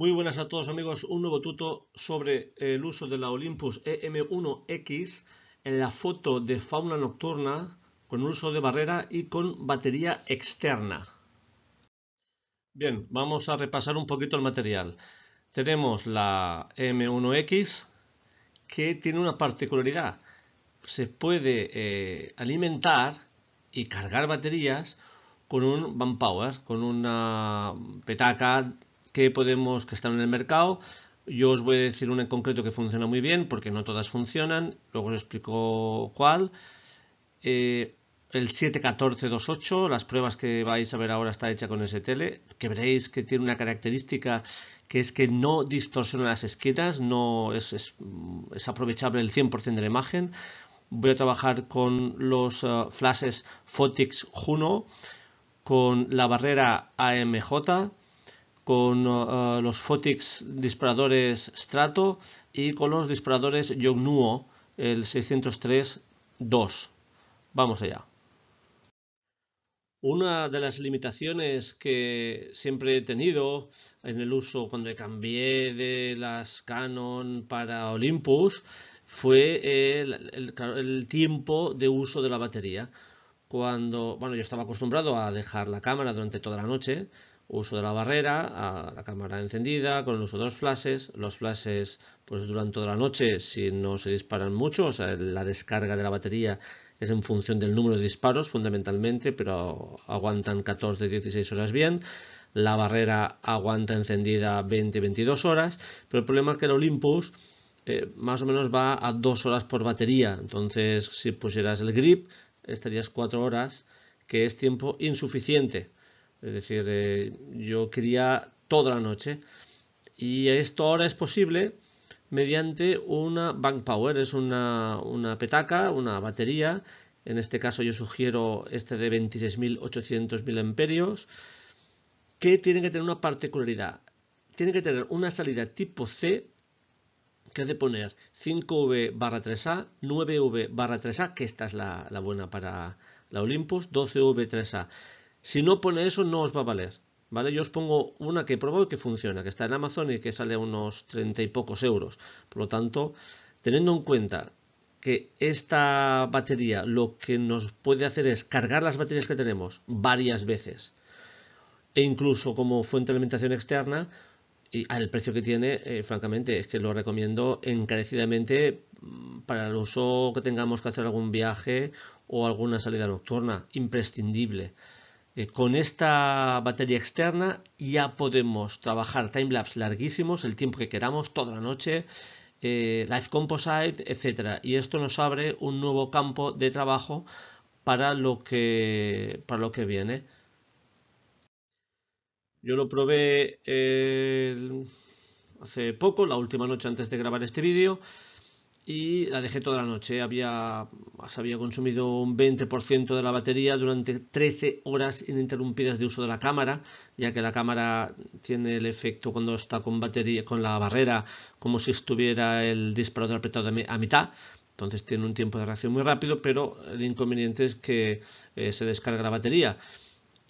Muy buenas a todos amigos, un nuevo tuto sobre el uso de la Olympus EM1X en la foto de fauna nocturna con uso de barrera y con batería externa. Bien, vamos a repasar un poquito el material. Tenemos la e M1X que tiene una particularidad. Se puede eh, alimentar y cargar baterías con un power, con una petaca que podemos, que están en el mercado. Yo os voy a decir una en concreto que funciona muy bien, porque no todas funcionan, luego os explico cuál. Eh, el 71428, las pruebas que vais a ver ahora está hecha con ese tele que veréis que tiene una característica que es que no distorsiona las esquinas, no es, aprovechable el 100% de la imagen. Voy a trabajar con los eh, flashes Fotix Juno, con la barrera AMJ, con eh, los Fotix disparadores Strato y con los disparadores Yongnuo, el 603-2. Vamos allá. Una de las limitaciones que siempre he tenido en el uso cuando cambié de las Canon para Olympus fue el, el tiempo de uso de la batería. Cuando, bueno, yo estaba acostumbrado a dejar la cámara durante toda la noche, uso de la barrera, a la cámara encendida, con el uso de los flashes. Los flashes, pues durante toda la noche, si no se disparan mucho, o sea, la descarga de la batería es en función del número de disparos fundamentalmente, pero aguantan 14, 16 horas bien. La barrera aguanta encendida 20, 22 horas, pero el problema es que el Olympus eh, más o menos va a 2 horas por batería. Entonces, si pusieras el grip, estarías 4 horas, que es tiempo insuficiente es decir, eh, yo quería toda la noche. Y esto ahora es posible mediante una bank power, es una, petaca, una batería. En este caso yo sugiero este de 26.800 amperios que tiene que tener una particularidad. Tiene que tener una salida tipo C que de poner 5V barra 3A, 9V barra 3A, que esta es la buena para la Olympus, 12V 3A. Si no pone eso, no os va a valer. ¿Vale? Yo os pongo una que probó y que funciona, que está en Amazon y que sale a unos 30 y pocos euros. Por lo tanto, teniendo en cuenta que esta batería lo que nos puede hacer es cargar las baterías que tenemos varias veces e incluso como fuente de alimentación externa y al precio que tiene, eh, francamente, es que lo recomiendo encarecidamente mm, para el uso que tengamos que hacer algún viaje o alguna salida nocturna, imprescindible. Eh, con esta batería externa ya podemos trabajar timelapse larguísimos, el tiempo que queramos, toda la noche, eh, Live Composite, etcétera. Y esto nos abre un nuevo campo de trabajo para lo que, para lo que viene. Yo lo probé eh, hace poco, la última noche antes de grabar este vídeo y la dejé toda la noche. Había, se había consumido un 20% de la batería durante 13 horas ininterrumpidas de uso de la cámara, ya que la cámara tiene el efecto cuando está con batería, con la barrera, como si estuviera el disparador apretado a mitad. Entonces tiene un tiempo de reacción muy rápido, pero el inconveniente es que eh, se descarga la batería.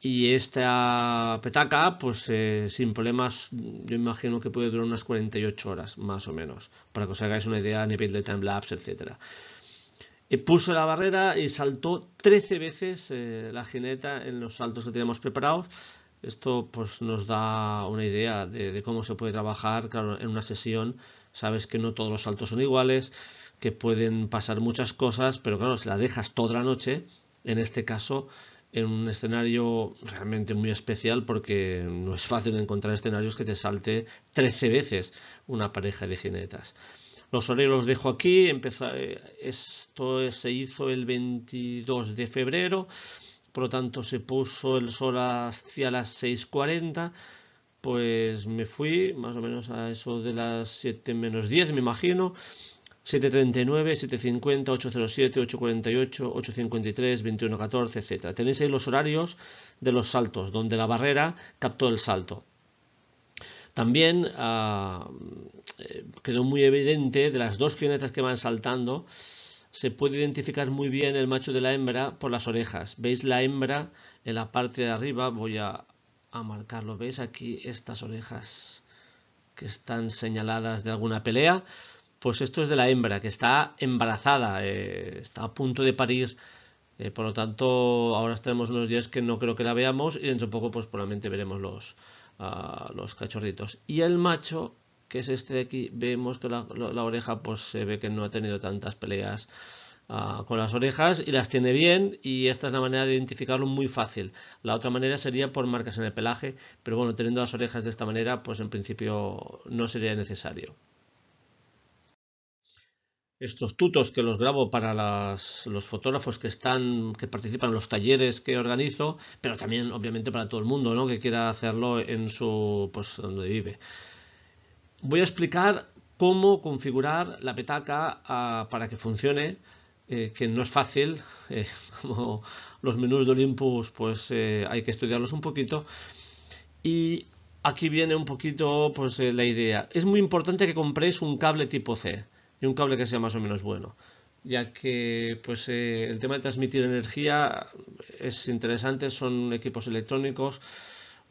Y esta petaca, pues eh, sin problemas, yo imagino que puede durar unas 48 horas, más o menos, para que os hagáis una idea a nivel de timelapse, etc. Eh, puso la barrera y saltó 13 veces eh, la jineta en los saltos que teníamos preparados. Esto pues nos da una idea de, de cómo se puede trabajar claro, en una sesión. Sabes que no todos los saltos son iguales, que pueden pasar muchas cosas, pero claro, si la dejas toda la noche, en este caso en un escenario realmente muy especial porque no es fácil encontrar escenarios que te salte 13 veces una pareja de jinetas. Los horarios los dejo aquí, Empezó, eh, esto se hizo el 22 de febrero, por lo tanto se puso el sol hacia las 6.40, pues me fui más o menos a eso de las 7 menos 10 me imagino, 739, 750, 807, 848, 853, 2114, etc. Tenéis ahí los horarios de los saltos, donde la barrera captó el salto. También ah, eh, quedó muy evidente de las dos jinetas que van saltando, se puede identificar muy bien el macho de la hembra por las orejas. ¿Veis la hembra en la parte de arriba? Voy a marcarlo. ¿Veis aquí estas orejas que están señaladas de alguna pelea? pues esto es de la hembra, que está embarazada, eh, está a punto de parir. Eh, por lo tanto, ahora tenemos unos días que no creo que la veamos y dentro de poco pues probablemente veremos los, ah, los cachorritos. Y el macho, que es este de aquí, vemos que la, oreja pues se ve que no ha tenido tantas peleas ah, con las orejas y las tiene bien y esta es la manera de identificarlo muy fácil. La otra manera sería por marcas en el pelaje, pero bueno, teniendo las orejas de esta manera pues en principio no sería necesario estos tutos que los grabo para los fotógrafos que están que participan en los talleres que organizo pero también obviamente para todo el mundo ¿no? que quiera hacerlo en su pues donde vive voy a explicar cómo configurar la petaca ah, para que funcione eh, que no es fácil eh, como los menús de Olympus pues eh, hay que estudiarlos un poquito y aquí viene un poquito pues la idea es muy importante que compréis un cable tipo C y un cable que sea más o menos bueno ya que pues eh, el tema de transmitir energía es interesante, son equipos electrónicos.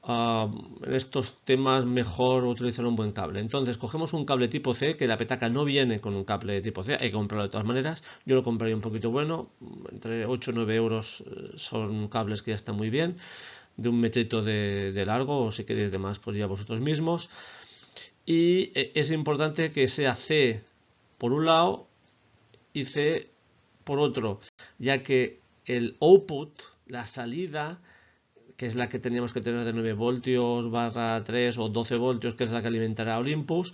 en estos temas mejor utilizar un buen cable. Entonces cogemos un cable tipo C, que la petaca no viene con un cable tipo C, hay que comprarlo de todas maneras. Yo lo compraría un poquito bueno, entre 8 o 9 euros eh, son cables que ya están muy bien, de un metrito de, largo o si queréis de más pues ya vosotros mismos. Y eh, es importante que sea C por un lado y C por otro, ya que el output, la salida, que es la que teníamos que tener de 9 voltios barra 3 o 12 voltios, que es la que alimentará Olympus,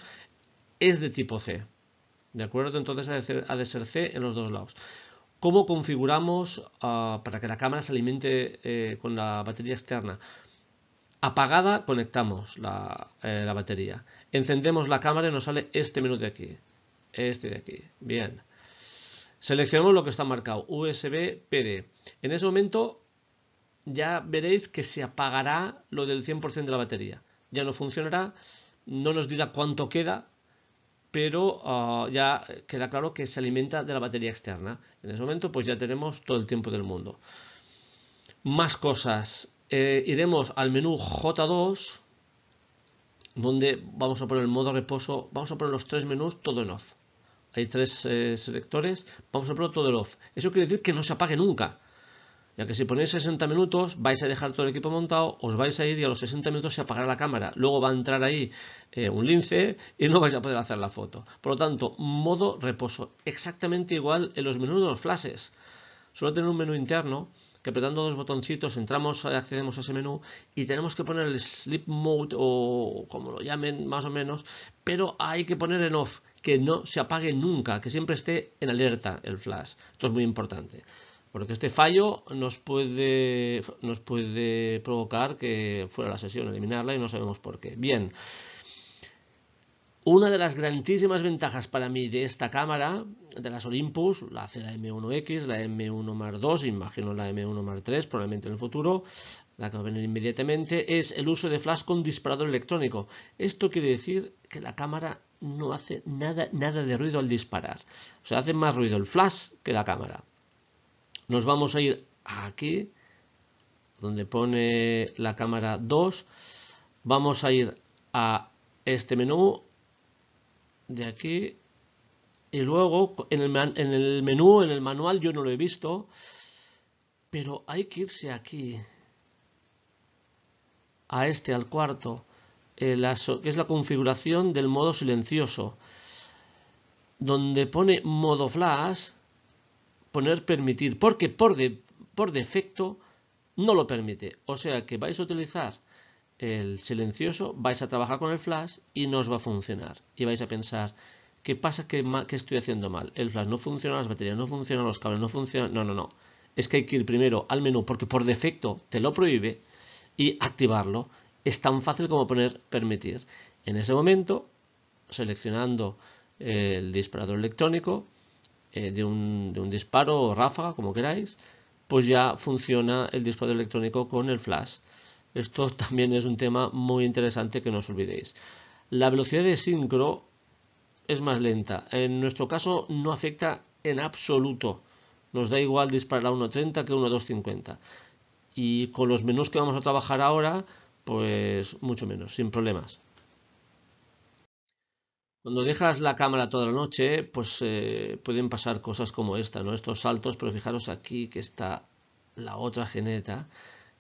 es de tipo C. ¿De acuerdo? Entonces ha de ser, C en los dos lados. ¿Cómo configuramos ah, para que la cámara se alimente eh, con la batería externa? Apagada conectamos la, eh, la batería. Encendemos la cámara y nos sale este menú de aquí este de aquí. Bien. Seleccionamos lo que está marcado, USB PD. En ese momento ya veréis que se apagará lo del 100% de la batería. Ya no funcionará, no nos dirá cuánto queda, pero ah, ya queda claro que se alimenta de la batería externa. En ese momento pues ya tenemos todo el tiempo del mundo. Más cosas. Eh, iremos al menú J2, donde vamos a poner el modo reposo, vamos a poner los tres menús todo en off hay tres eh, selectores, vamos a probar todo el off. Eso quiere decir que no se apague nunca, ya que si ponéis 60 minutos vais a dejar todo el equipo montado, os vais a ir y a los 60 minutos se apagará la cámara. Luego va a entrar ahí eh, un lince y no vais a poder hacer la foto. Por lo tanto, modo reposo, exactamente igual en los menús de los flashes. Suele tener un menú interno que apretando dos botoncitos entramos, y eh, accedemos a ese menú y tenemos que poner el sleep mode o como lo llamen más o menos, pero hay que poner en off que no se apague nunca, que siempre esté en alerta el flash. Esto es muy importante, porque este fallo nos puede, nos puede provocar que fuera la sesión, eliminarla y no sabemos por qué. Bien, una de las grandísimas ventajas para mí de esta cámara, de las Olympus, la hace M1X, la M1 Mar 2, imagino la M1 Mar 3, probablemente en el futuro, la que va a venir inmediatamente, es el uso de flash con disparador electrónico. Esto quiere decir que la cámara no hace nada, nada de ruido al disparar. O sea, hace más ruido el flash que la cámara. Nos vamos a ir aquí, donde pone la cámara 2. Vamos a ir a este menú de aquí. Y luego en el menú, en el manual, yo no lo he visto. Pero hay que irse aquí a este al cuarto, eh, la, que es la configuración del modo silencioso. Donde pone modo flash, poner permitir, porque por, de, por defecto no lo permite. O sea que vais a utilizar el silencioso, vais a trabajar con el flash y no os va a funcionar. Y vais a pensar, ¿qué pasa que estoy haciendo mal? El flash no funciona, las baterías no funcionan, los cables no funcionan. No, no, no. Es que hay que ir primero al menú porque por defecto te lo prohíbe y activarlo. Es tan fácil como poner permitir. En ese momento, seleccionando eh, el disparador electrónico eh, de, un, de un disparo o ráfaga, como queráis, pues ya funciona el disparador electrónico con el flash. Esto también es un tema muy interesante que no os olvidéis. La velocidad de sincro es más lenta. En nuestro caso no afecta en absoluto. Nos da igual disparar a 1.30 que a 1.250 y con los menús que vamos a trabajar ahora, pues mucho menos, sin problemas. Cuando dejas la cámara toda la noche, pues eh, pueden pasar cosas como esta, ¿no? Estos saltos, pero fijaros aquí que está la otra geneta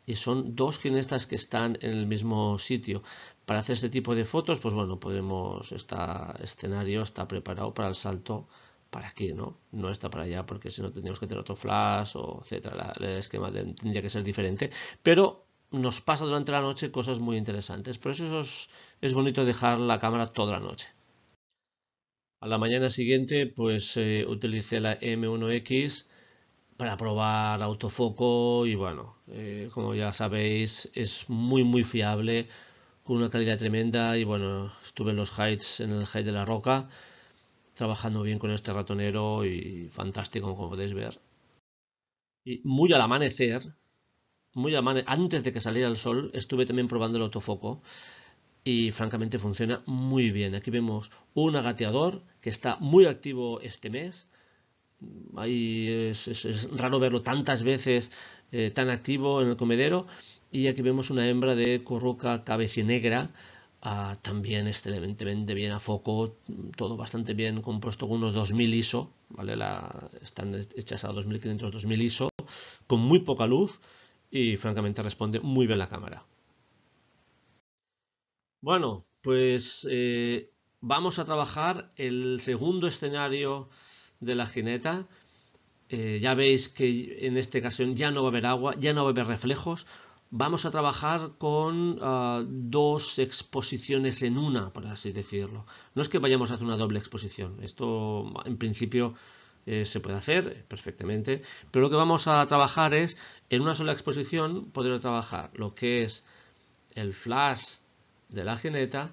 y son dos genetas que están en el mismo sitio. Para hacer este tipo de fotos, pues bueno, podemos, este escenario está preparado para el salto para aquí, ¿no? No está para allá, porque si no tendríamos que tener otro flash o etcétera. el esquema tendría que ser diferente. Pero nos pasa durante la noche cosas muy interesantes. Por eso, es, bonito dejar la cámara toda la noche. A la mañana siguiente, pues eh, utilicé la M1X para probar autofoco y bueno, eh, como ya sabéis, es muy muy fiable, con una calidad tremenda y bueno, estuve en los heights, en el height de la roca trabajando bien con este ratonero y fantástico, como podéis ver. Y muy al amanecer, muy al antes de que saliera el sol, estuve también probando el autofoco y francamente funciona muy bien. Aquí vemos un agateador que está muy activo este mes. es, raro verlo tantas veces eh, tan activo en el comedero. Y aquí vemos una hembra de corroca cabecinegra también excelentemente bien a foco, todo bastante bien compuesto con unos 2000 ISO, ¿vale? La, están hechas a 2500-2000 ISO, con muy poca luz y francamente responde muy bien la cámara. Bueno, pues eh, vamos a trabajar el segundo escenario de la jineta. Eh, ya veis que en esta ocasión ya no va a haber agua, ya no va a haber reflejos, vamos a trabajar con ah, dos exposiciones en una, por así decirlo. No es que vayamos a hacer una doble exposición, esto en principio eh, se puede hacer perfectamente, pero lo que vamos a trabajar es, en una sola exposición, poder trabajar lo que es el flash de la geneta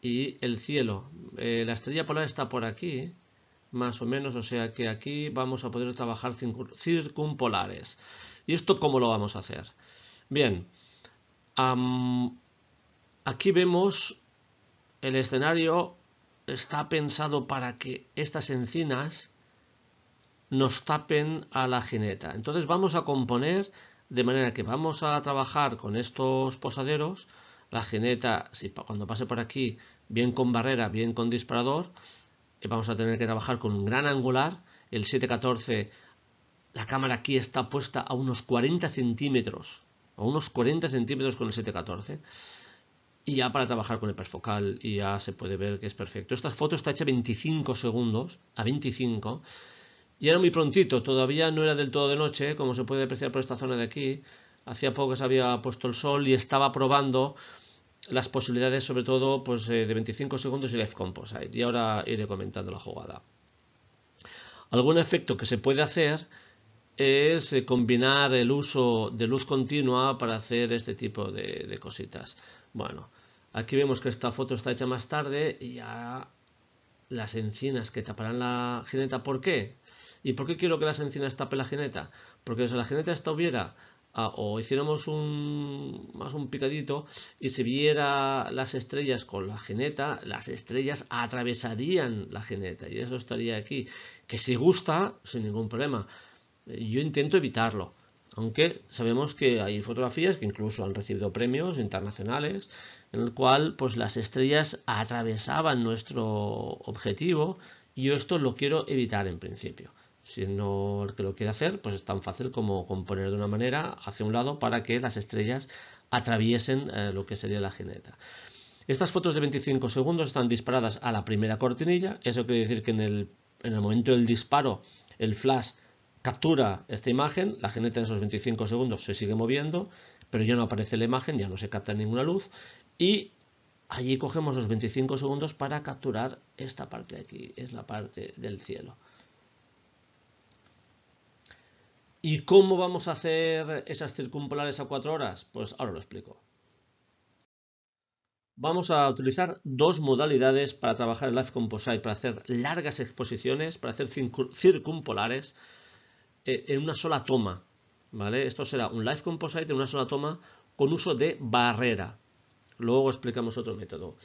y el cielo. Eh, la estrella polar está por aquí, más o menos, o sea que aquí vamos a poder trabajar circumpolares ¿Y esto cómo lo vamos a hacer? Bien, aquí vemos el escenario está pensado para que estas encinas nos tapen a la jineta. Entonces vamos a componer de manera que vamos a trabajar con estos posaderos, la jineta, si, cuando pase por aquí, bien con barrera, bien con disparador, eh, vamos a tener que trabajar con un gran angular, el 714, la cámara aquí está puesta a unos 40 centímetros a unos 40 centímetros con el 714 y ya para trabajar con el perfocal. y ya se puede ver que es perfecto. Esta foto está hecha 25 segundos, a 25, y era muy prontito, todavía no era del todo de noche, como se puede apreciar por esta zona de aquí, hacía poco que se había puesto el sol y estaba probando las posibilidades sobre todo pues, eh, de 25 segundos y F composite, y ahora iré comentando la jugada. Algún efecto que se puede hacer es eh, combinar el uso de luz continua para hacer este tipo de, cositas. Bueno, aquí vemos que esta foto está hecha más tarde y ya las encinas que taparán la jineta. ¿Por qué? ¿Y por qué quiero que las encinas tapen la jineta? Porque si la jineta estuviera ah, o hiciéramos un, más un picadito y se viera las estrellas con la jineta, las estrellas atravesarían la jineta y eso estaría aquí. Que si gusta, sin ningún problema yo intento evitarlo, aunque sabemos que hay fotografías que incluso han recibido premios internacionales, en el cual pues las estrellas atravesaban nuestro objetivo y yo esto lo quiero evitar en principio. Si no el que lo quiere hacer, pues es tan fácil como componer de una manera hacia un lado para que las estrellas atraviesen eh, lo que sería la geneta. Estas fotos de 25 segundos están disparadas a la primera cortinilla, eso quiere decir que en el, en el momento del disparo el flash captura esta imagen, la geneta en esos 25 segundos se sigue moviendo, pero ya no aparece la imagen, ya no se capta ninguna luz y allí cogemos los 25 segundos para capturar esta parte de aquí, es la parte del cielo. ¿Y cómo vamos a hacer esas circumpolares a 4 horas? Pues ahora lo explico. Vamos a utilizar dos modalidades para trabajar el Live Composite, para hacer largas exposiciones, para hacer circumpolares eh, en una sola toma. ¿Vale? Esto será un Live Composite en una sola toma con uso de barrera. Luego explicamos otro método.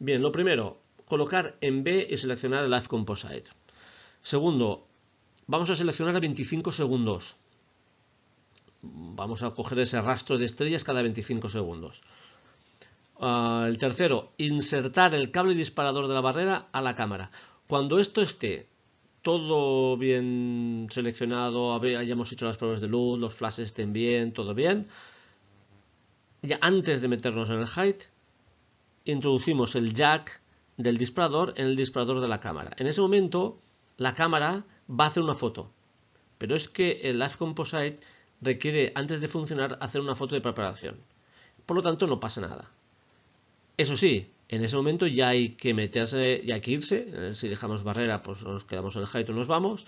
Bien, lo primero, colocar en B y seleccionar el Live Composite. Segundo, vamos a seleccionar a 25 segundos. Vamos a coger ese rastro de estrellas cada 25 segundos. Ah, el tercero, insertar el cable disparador de la barrera a la cámara. Cuando esto esté todo bien seleccionado, hayamos hecho las pruebas de luz, los flashes estén bien, todo bien. Ya antes de meternos en el height, introducimos el jack del disparador en el disparador de la cámara. En ese momento, la cámara va a hacer una foto. Pero es que el Live Composite requiere, antes de funcionar, hacer una foto de preparación. Por lo tanto, no pasa nada. Eso sí, en ese momento ya hay que meterse, ya hay que irse. Eh, si dejamos barrera, pues nos quedamos en el height nos vamos.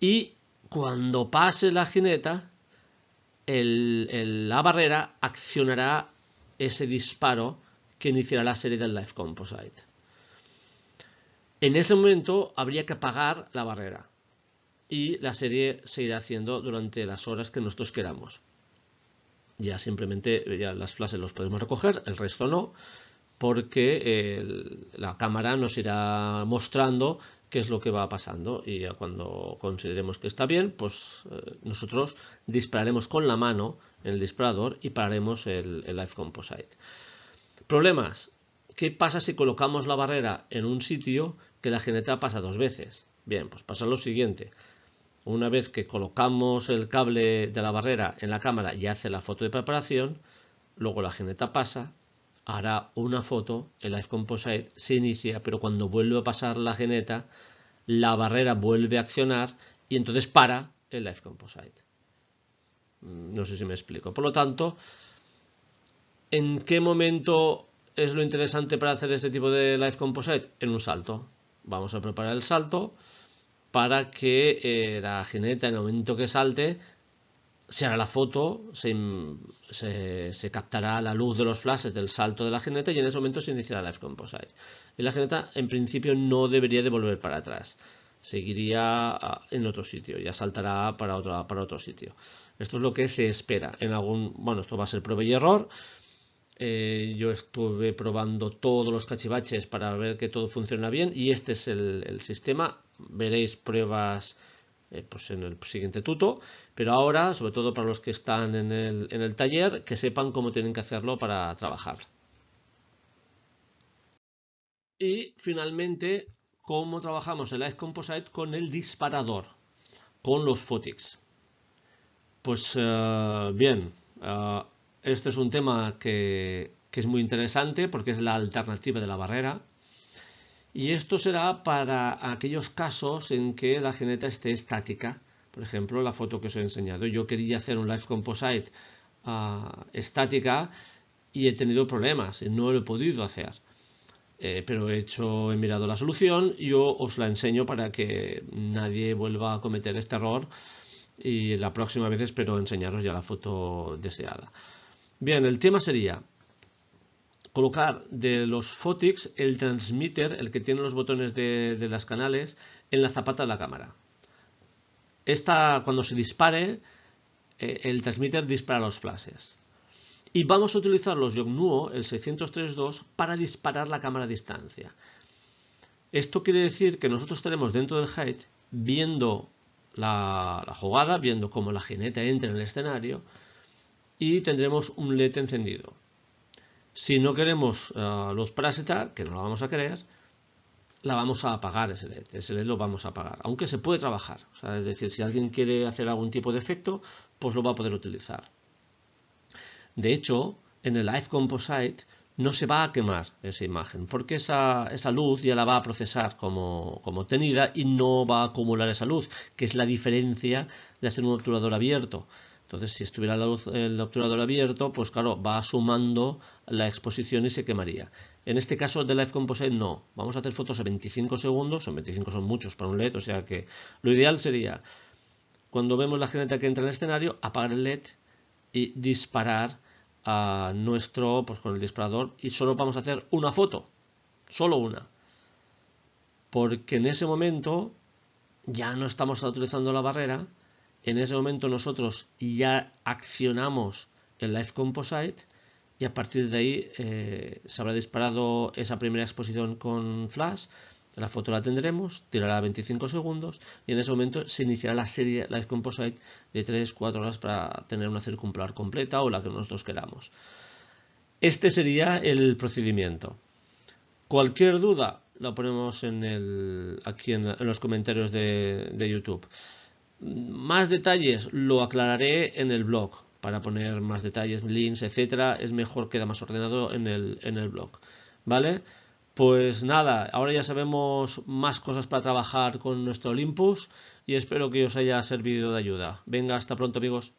Y cuando pase la jineta, la barrera accionará ese disparo que iniciará la serie del Life Composite. En ese momento habría que apagar la barrera y la serie se irá haciendo durante las horas que nosotros queramos. Ya simplemente ya las flashes los podemos recoger, el resto no, porque la cámara nos irá mostrando qué es lo que va pasando y ya cuando consideremos que está bien, pues eh, nosotros dispararemos con la mano en el disparador y pararemos el, el Live Composite. Problemas. ¿Qué pasa si colocamos la barrera en un sitio que la geneta pasa dos veces? Bien, pues pasa lo siguiente. Una vez que colocamos el cable de la barrera en la cámara y hace la foto de preparación, luego la geneta pasa hará una foto, el Life Composite se inicia, pero cuando vuelve a pasar la geneta, la barrera vuelve a accionar y entonces para el Life Composite. Mm, no sé si me explico. Por lo tanto, ¿en qué momento es lo interesante para hacer este tipo de Life Composite? En un salto. Vamos a preparar el salto para que eh, la geneta en el momento que salte se hará la foto, se, captará la luz de los flashes del salto de la geneta y en ese momento se iniciará f Composite. Y la geneta en principio no debería de volver para atrás, seguiría ah, en otro sitio, ya saltará para otro, sitio. Esto es lo que se espera. En algún, bueno, esto va a ser prueba y error. Eh, yo estuve probando todos los cachivaches para ver que todo funciona bien y este es el sistema. Veréis pruebas eh, pues en el siguiente tuto, pero ahora, sobre todo para los que están en el, taller, que sepan cómo tienen que hacerlo para trabajar. Y finalmente, cómo trabajamos el la Composite con el disparador, con los fotics. Pues eh, bien, eh, este es un tema que es muy interesante porque es la alternativa de la barrera y esto será para aquellos casos en que la geneta esté estática. Por ejemplo, la foto que os he enseñado. Yo quería hacer un Live Composite ah, estática y he tenido problemas. No lo he podido hacer. Eh, pero he hecho, he mirado la solución. Yo os la enseño para que nadie vuelva a cometer este error. Y la próxima vez espero enseñaros ya la foto deseada. Bien, el tema sería colocar de los Fotix el transmitter, el que tiene los botones de, las canales, en la zapata de la cámara. Esta, cuando se dispare, eh, el transmitter dispara los flashes. Y vamos a utilizar los Yognuo, el 603.2, para disparar la cámara a distancia. Esto quiere decir que nosotros estaremos dentro del height, viendo la, la jugada, viendo cómo la jineta entra en el escenario, y tendremos un LED encendido. Si no queremos eh, los luz parásita, que no la vamos a querer, la vamos a apagar ese LED, ese LED lo vamos a apagar, aunque se puede trabajar, es decir, si alguien quiere hacer algún tipo de efecto, pues lo va a poder utilizar. De hecho, en el Live Composite no se va a quemar esa imagen, porque esa, luz ya la va a procesar como, como, tenida y no va a acumular esa luz, que es la diferencia de hacer un obturador abierto. Entonces, si estuviera el obturador abierto, pues claro, va sumando la exposición y se quemaría. En este caso de Live Composite no. Vamos a hacer fotos a 25 segundos, son 25 son muchos para un LED, o sea que lo ideal sería, cuando vemos la gente que entra en el escenario, apagar el LED y disparar a nuestro, pues con el disparador, y solo vamos a hacer una foto, solo una. Porque en ese momento ya no estamos utilizando la barrera, en ese momento nosotros ya accionamos el Live Composite y a partir de ahí eh, se habrá disparado esa primera exposición con flash, la foto la tendremos, tirará 25 segundos y en ese momento se iniciará la serie Live Composite de 3-4 horas para tener una circumpolar completa o la que nosotros queramos. Este sería el procedimiento. Cualquier duda la ponemos aquí en, los comentarios de YouTube. Más detalles lo aclararé en el blog. Para poner más detalles, links, etcétera, es mejor queda más ordenado en el, en el blog. ¿Vale? Pues nada, ahora ya sabemos más cosas para trabajar con nuestro Olympus y espero que os haya servido de ayuda. Venga, hasta pronto amigos.